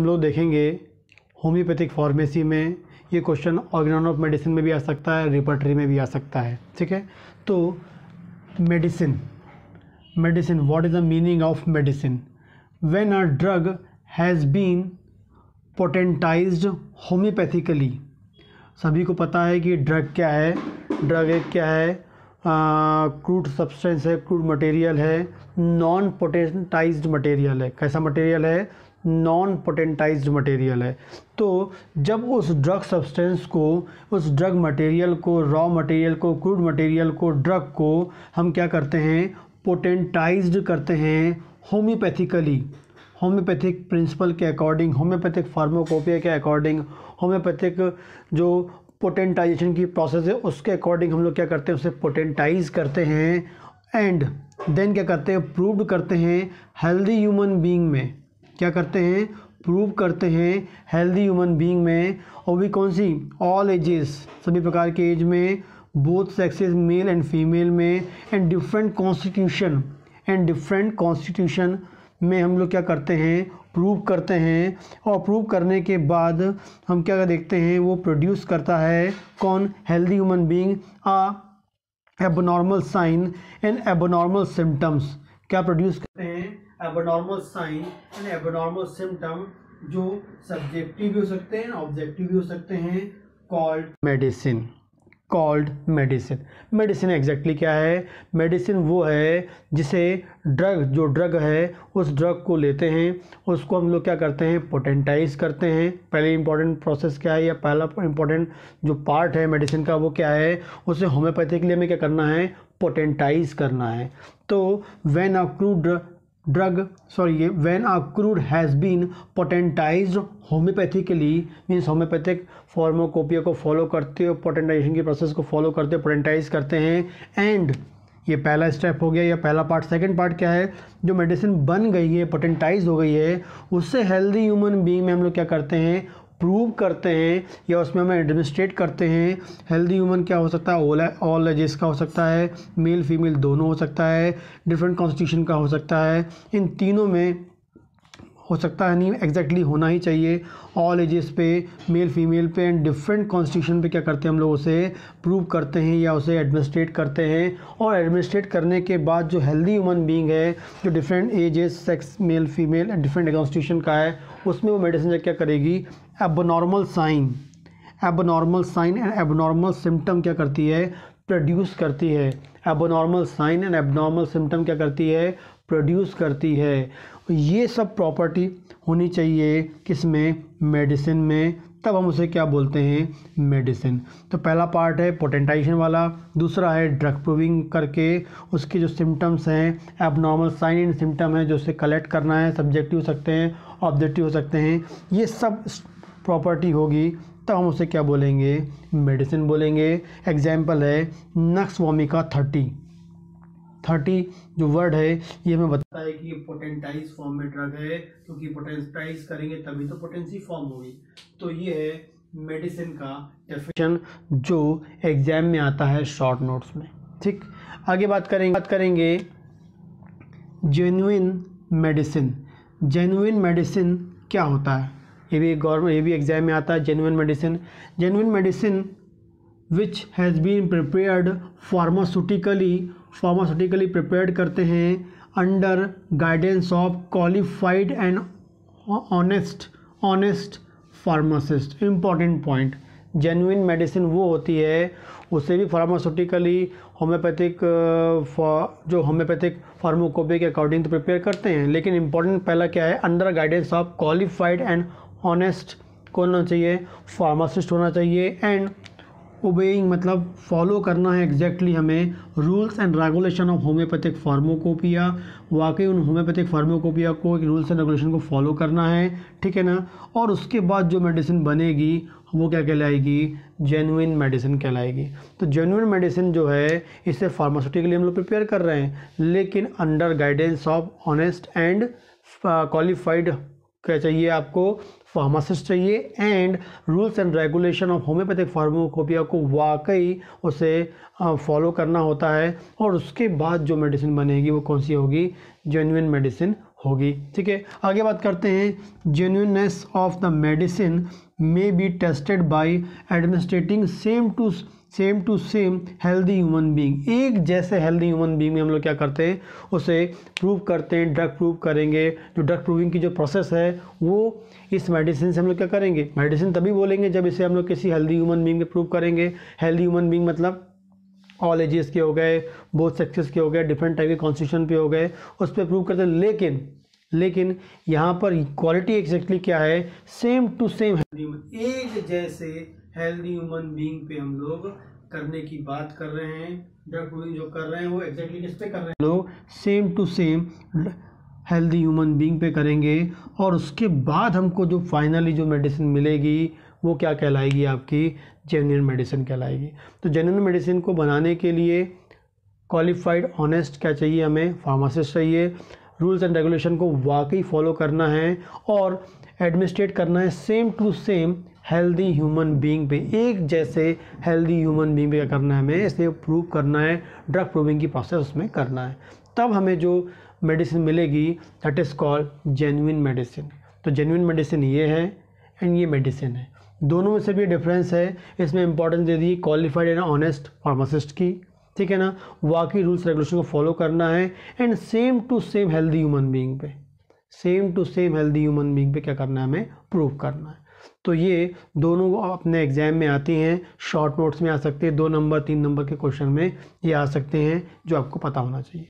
हम लोग देखेंगे होम्योपैथिक फार्मेसी में ये क्वेश्चन ऑर्गेन ऑफ मेडिसिन में भी आ सकता है रिपर्टरी में भी आ सकता है ठीक है तो medicine medicine what is the meaning of medicine when a drug has been potentized homoeopathically सभी को पता है कि ड्रग क्या है ड्रग एक क्या है क्रूड सब्सटेंस है क्रूड मटेरियल है नॉन पोटेंटाइज्ड मटेरियल है कैसा मटेरियल है नॉन पोटेंटाइज्ड मटेरियल है तो जब उस ड्रग सब्सटेंस को उस ड्रग मटेरियल को रॉ मटेरियल को क्रूड मटेरियल को ड्रग को हम क्या करते हैं पोटेंटाइज्ड करते हैं होम्योपैथिकली होम्योपैथिक प्रिंसिपल के अकॉर्डिंग होम्योपैथिक फार्माकोपिया के अकॉर्डिंग होम्योपैथिक जो पोटेंटाइजेशन की प्रोसेस है उसके अकॉर्डिंग हम लोग क्या करते हैं उसे पोटेंटाइज करते हैं एंड देन क्या करते हैं प्रूव करते हैं हेल्दी ह्यूमन बीइंग में क्या करते हैं प्रूव करते हैं हेल्दी ह्यूमन बीइंग में और भी कौन सी ऑल एजेस सभी प्रकार के एज में both sexes male and female में and different constitution and different constitution में हम लोग क्या करते हैं प्रूव करते हैं और प्रूव करने के बाद हम क्या देखते हैं वो प्रोड्यूस करता है कौन healthy human being ah abnormal sign and abnormal symptoms क्या प्रोड्यूस कर abnormal sign and abnormal symptom जो सब्जेक्टिव भी हो सकते हैं ऑब्जेक्टिव भी हो सकते हैं called medicine called medicine medicine exactly क्या है मेडिसिन वो है जिसे ड्रग जो ड्रग है उस ड्रग को लेते हैं उसको हम लोग क्या करते हैं पोटेंटाइज करते हैं पहले इंपॉर्टेंट प्रोसेस क्या है या पहला इंपॉर्टेंट जो पार्ट है मेडिसिन का वो क्या है उसे होम्योपैथी के लिए हमें क्या करना है पोटेंटाइज करना है तो when a crude drug sorry ये when a crude has been potentize homoeopathically means homoeopathic pharmacopoeia को फॉलो करते हो पोटेंटाइजेशन की प्रोसेस को फॉलो करते हो पोटेंटाइज करते हैं एंड ये पहला स्टेप हो गया या पहला पार्ट सेकंड पार्ट क्या है जो मेडिसिन बन गई है पोटेंटाइज हो गई है उससे हेल्दी ह्यूमन बींग में हम लोग क्या करते हैं प्रूव करते हैं या उसमें हमें एडमिनिस्ट्रेट करते हैं हेल्दी ह्यूमन क्या हो सकता है ऑल एजेस का हो सकता है मेल फीमेल दोनों हो सकता है डिफरेंट कॉन्स्टिट्यूशन का हो सकता है इन तीनों में हो सकता है नहीं एग्जैक्टली exactly होना ही चाहिए ऑल एजेस पे मेल फीमेल पे एंड डिफरेंट कॉन्स्टिट्यूशन पे क्या करते हैं हम लोग उसे प्रूव करते हैं या उसे एडमिनिस्ट्रेट करते हैं और एडमिनिस्ट्रेट करने के बाद जो हेल्दी ह्यूमन बींग है जो different ages sex male female different constitution का है उसमें वो मेडिसिन क्या करेगी abnormal sign abnormal sign and abnormal symptom क्या करती है प्रोड्यूस करती है abnormal sign and abnormal symptom क्या करती है प्रोड्यूस करती है ये सब प्रॉपर्टी होनी चाहिए किसमें मेडिसिन में तब हम उसे क्या बोलते हैं मेडिसिन तो पहला पार्ट है पोटेंटाइजेशन वाला दूसरा है ड्रग प्रूविंग करके उसके जो सिम्टम्स हैं एबनॉर्मल साइन एंड सिम्टम है जो उसे कलेक्ट करना है सब्जेक्टिव हो सकते हैं ऑब्जेक्टिव हो सकते हैं ये सब प्रॉपर्टी होगी तब तो हम उसे क्या बोलेंगे मेडिसिन बोलेंगे एग्जाम्पल है नक्स वॉमिका थर्टी थर्टी जो वर्ड है ये हमें बताता है कि पोटेंटाइज फॉर्म में ड्रग है क्योंकि तो पोटेंटाइज करेंगे तभी तो पोटेंसी फॉर्म होगी तो ये है मेडिसिन का डेफिनेशन जो एग्जाम में आता है शॉर्ट नोट्स में ठीक आगे बात करेंगे बात करेंगे जेनुइन मेडिसिन जेनुइन मेडिसिन क्या होता है ये भी गवर्नमेंट ये भी एग्ज़ाम में आता है genuine medicine genuine medicine which has been prepared pharmaceutically pharmaceutically prepared करते हैं under guidance of qualified and honest honest pharmacist important point genuine medicine वो होती है उसे भी फार्मास्यूटिकली होम्योपैथिक uh, जो होम्योपैथिक फार्मोकोपी के अकॉर्डिंग तो प्रिपेयर करते हैं लेकिन इंपॉर्टेंट पहला क्या है under guidance of qualified and honest कौन होना चाहिए फार्मासिस्ट होना चाहिए एंड ओबेइंग मतलब फॉलो करना है एग्जैक्टली exactly हमें rules and regulation of homeopathic pharmacopoeia वाकई उन होम्योपैथिक फार्मोकोपिया को एक रूल्स एंड रेगुलेशन को फॉलो करना है ठीक है ना और उसके बाद जो मेडिसिन बनेगी वो क्या कहलाएगी जेनुइन मेडिसिन कहलाएगी तो जेनुइन मेडिसिन जो है इसे फार्मास्यूटिकली हम लोग प्रिपेयर कर रहे हैं लेकिन under guidance of honest and qualified क्या चाहिए आपको फार्मासिस्ट चाहिए and rules and regulation of homeopathic pharmacopoeia को वाकई उसे फॉलो करना होता है और उसके बाद जो मेडिसिन बनेगी वो कौन सी होगी जेन्यून मेडिसिन होगी ठीक है आगे बात करते हैं genuineness of the medicine may be tested by administrating same to same to same healthy human being एक जैसे हेल्दी ह्यूमन बीइंग में हम लोग क्या करते हैं उसे प्रूव करते हैं ड्रग प्रूव करेंगे जो ड्रग प्रूविंग की जो प्रोसेस है वो इस मेडिसिन से हम लोग क्या करेंगे मेडिसिन तभी बोलेंगे जब इसे हम लोग किसी हेल्दी ह्यूमन बींग में प्रूव करेंगे हेल्दी ह्यूमन बींग मतलब ऑल एजेस के हो गए बोथ सेक्सेस के हो गए डिफरेंट टाइप के कॉन्स्टिट्यूशन पे हो गए उस पर प्रूव करते हैं लेकिन लेकिन यहाँ पर क्वालिटी एक्जैक्टली क्या है सेम टू सेम एक जैसे हेल्दी ह्यूमन बींग पे हम लोग करने की बात कर रहे हैं ड्रग क्रूइंग जो कर रहे हैं वो एग्जैक्टली किस पे कर रहे हैं लोग same to same healthy human being पे करेंगे और उसके बाद हमको जो फाइनली जो मेडिसिन मिलेगी वो क्या कहलाएगी आपकी जेन्यून मेडिसिन कहलाएगी तो जेन्यून मेडिसिन को बनाने के लिए क्वालिफाइड ऑनेस्ट क्या चाहिए हमें फार्मासिस्ट चाहिए रूल्स एंड रेगुलेशन को वाकई फॉलो करना है और एडमिनिस्ट्रेट करना है same to same healthy human being पे एक जैसे हेल्दी ह्यूमन बीइंग पे क्या करना है हमें इसे प्रूव करना है ड्रग प्रूविंग की प्रोसेस उसमें करना है तब हमें जो मेडिसिन मिलेगी that is called genuine medicine तो जेन्यून मेडिसिन ये है एंड ये मेडिसिन है दोनों में से भी डिफरेंस है इसमें इंपॉर्टेंस दे दी क्वालिफाइड एंड ऑनेस्ट फार्मासिस्ट की ठीक है ना वाकई रूल्स रेगुलेशन को फॉलो करना है and same to same healthy human being पे same to same healthy human being पे क्या करना है हमें प्रूव करना है तो ये दोनों अपने एग्ज़ाम में आती हैं शॉर्ट नोट्स में आ सकते हैं दो नंबर तीन नंबर के क्वेश्चन में ये आ सकते हैं जो आपको पता होना चाहिए